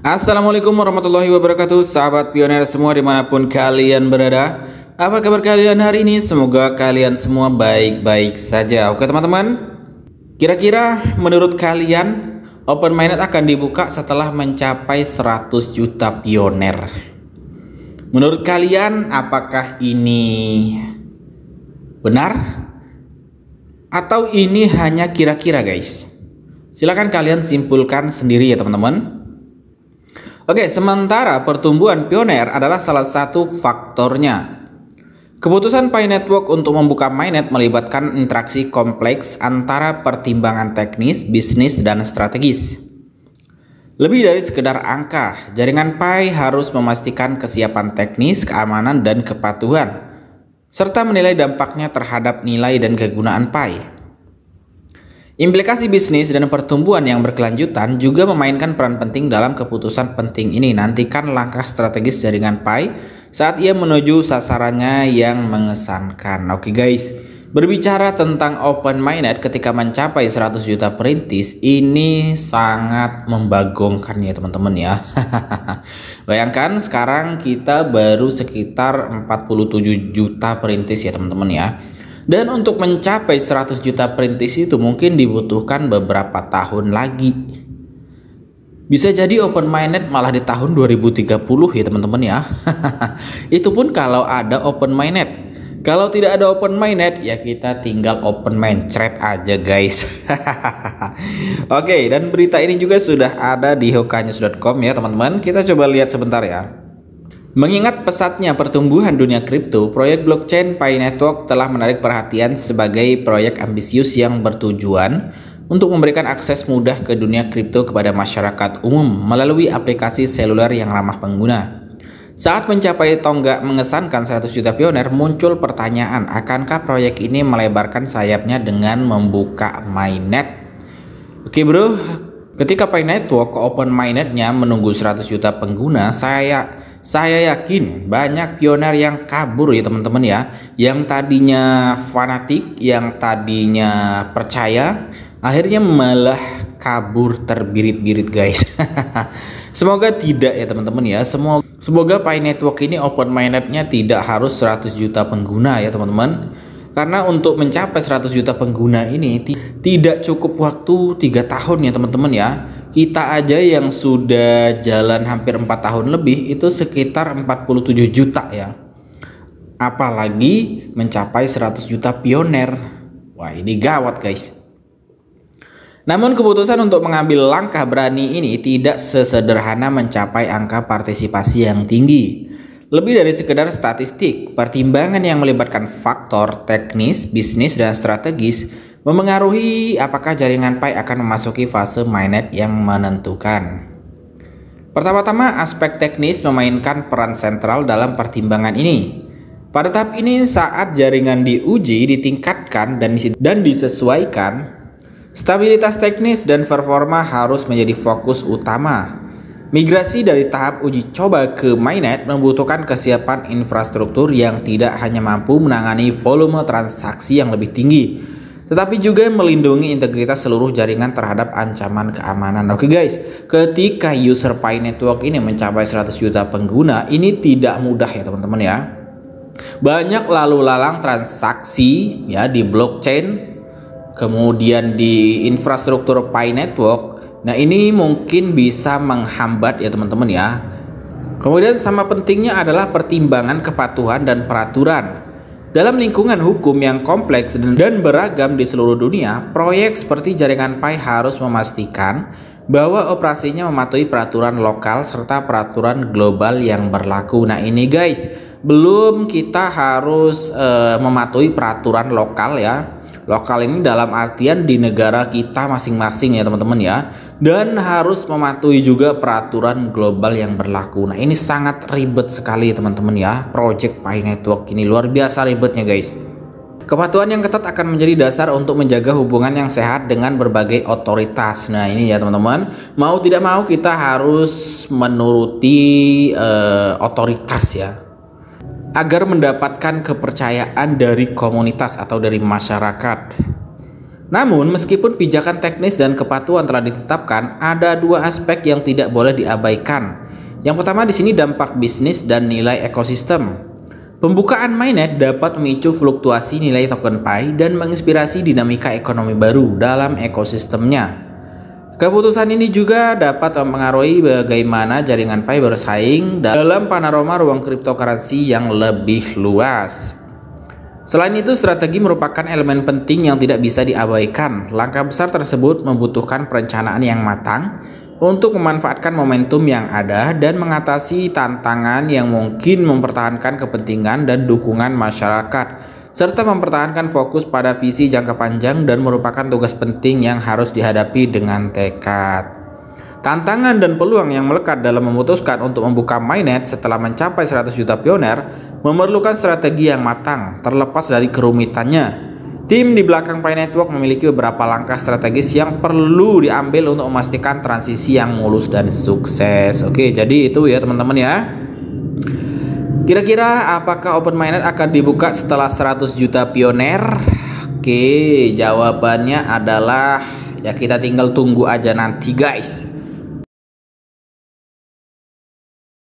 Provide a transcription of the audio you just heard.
Assalamualaikum warahmatullahi wabarakatuh Sahabat pioner semua dimanapun kalian berada Apa kabar kalian hari ini? Semoga kalian semua baik-baik saja Oke teman-teman Kira-kira menurut kalian Open Minded akan dibuka setelah mencapai 100 juta pioner Menurut kalian apakah ini benar? Atau ini hanya kira-kira guys? Silahkan kalian simpulkan sendiri ya teman-teman Oke, sementara pertumbuhan pioner adalah salah satu faktornya. Keputusan Pi Network untuk membuka mainnet melibatkan interaksi kompleks antara pertimbangan teknis, bisnis, dan strategis. Lebih dari sekedar angka, jaringan Pi harus memastikan kesiapan teknis, keamanan, dan kepatuhan, serta menilai dampaknya terhadap nilai dan kegunaan Pi. Implikasi bisnis dan pertumbuhan yang berkelanjutan juga memainkan peran penting dalam keputusan penting ini. Nantikan langkah strategis jaringan PAI saat ia menuju sasarannya yang mengesankan. Oke okay guys, berbicara tentang open minded ketika mencapai 100 juta perintis ini sangat membagongkan ya teman-teman ya. Bayangkan sekarang kita baru sekitar 47 juta perintis ya teman-teman ya. Dan untuk mencapai 100 juta perintis itu mungkin dibutuhkan beberapa tahun lagi. Bisa jadi open mainnet malah di tahun 2030 ya teman-teman ya. itu pun kalau ada open mainnet. Kalau tidak ada open mainnet, ya kita tinggal open mindset aja guys. Oke, dan berita ini juga sudah ada di hokanyus.com ya teman-teman. Kita coba lihat sebentar ya. Mengingat pesatnya pertumbuhan dunia kripto, proyek blockchain Pi Network telah menarik perhatian sebagai proyek ambisius yang bertujuan untuk memberikan akses mudah ke dunia kripto kepada masyarakat umum melalui aplikasi seluler yang ramah pengguna. Saat mencapai tonggak mengesankan 100 juta pioner, muncul pertanyaan, akankah proyek ini melebarkan sayapnya dengan membuka mainnet? Oke bro, ketika Pi Network open mainnetnya menunggu 100 juta pengguna, saya saya yakin banyak pioner yang kabur ya teman-teman ya, yang tadinya fanatik, yang tadinya percaya, akhirnya malah kabur terbirit-birit guys. Semoga tidak ya teman-teman ya. Semoga semoga Pi Network ini open mainnetnya tidak harus 100 juta pengguna ya teman-teman. Karena untuk mencapai 100 juta pengguna ini tidak cukup waktu tiga tahun ya teman-teman ya kita aja yang sudah jalan hampir 4 tahun lebih itu sekitar 47 juta ya. Apalagi mencapai 100 juta pioner. Wah, ini gawat, guys. Namun keputusan untuk mengambil langkah berani ini tidak sesederhana mencapai angka partisipasi yang tinggi. Lebih dari sekedar statistik, pertimbangan yang melibatkan faktor teknis, bisnis, dan strategis memengaruhi apakah jaringan Pi akan memasuki fase mainnet yang menentukan. Pertama-tama, aspek teknis memainkan peran sentral dalam pertimbangan ini. Pada tahap ini, saat jaringan diuji, ditingkatkan, dan, dan disesuaikan, stabilitas teknis dan performa harus menjadi fokus utama. Migrasi dari tahap uji coba ke mainnet membutuhkan kesiapan infrastruktur yang tidak hanya mampu menangani volume transaksi yang lebih tinggi, tetapi juga melindungi integritas seluruh jaringan terhadap ancaman keamanan. Oke guys, ketika user Pi Network ini mencapai 100 juta pengguna, ini tidak mudah ya teman-teman ya. Banyak lalu lalang transaksi ya di blockchain, kemudian di infrastruktur Pi Network. Nah ini mungkin bisa menghambat ya teman-teman ya. Kemudian sama pentingnya adalah pertimbangan kepatuhan dan peraturan. Dalam lingkungan hukum yang kompleks dan beragam di seluruh dunia, proyek seperti jaringan Pi harus memastikan bahwa operasinya mematuhi peraturan lokal serta peraturan global yang berlaku. Nah, ini guys, belum kita harus uh, mematuhi peraturan lokal ya Lokal ini dalam artian di negara kita masing-masing ya teman-teman ya. Dan harus mematuhi juga peraturan global yang berlaku. Nah ini sangat ribet sekali teman-teman ya. Project pay Network ini luar biasa ribetnya guys. Kepatuhan yang ketat akan menjadi dasar untuk menjaga hubungan yang sehat dengan berbagai otoritas. Nah, ini ya teman-teman, mau tidak mau kita harus menuruti uh, otoritas ya agar mendapatkan kepercayaan dari komunitas atau dari masyarakat. Namun, meskipun pijakan teknis dan kepatuhan telah ditetapkan, ada dua aspek yang tidak boleh diabaikan. Yang pertama di sini dampak bisnis dan nilai ekosistem. Pembukaan mainnet dapat memicu fluktuasi nilai token Pi dan menginspirasi dinamika ekonomi baru dalam ekosistemnya. Keputusan ini juga dapat mempengaruhi bagaimana jaringan Pi bersaing dalam panorama ruang cryptocurrency yang lebih luas. Selain itu, strategi merupakan elemen penting yang tidak bisa diabaikan. Langkah besar tersebut membutuhkan perencanaan yang matang untuk memanfaatkan momentum yang ada dan mengatasi tantangan yang mungkin mempertahankan kepentingan dan dukungan masyarakat serta mempertahankan fokus pada visi jangka panjang dan merupakan tugas penting yang harus dihadapi dengan tekad. Tantangan dan peluang yang melekat dalam memutuskan untuk membuka mainnet setelah mencapai 100 juta pioner memerlukan strategi yang matang, terlepas dari kerumitannya. Tim di belakang Pi Network memiliki beberapa langkah strategis yang perlu diambil untuk memastikan transisi yang mulus dan sukses. Oke, jadi itu ya teman-teman ya. Kira-kira apakah open miner akan dibuka setelah 100 juta pioner? Oke, jawabannya adalah ya kita tinggal tunggu aja nanti guys.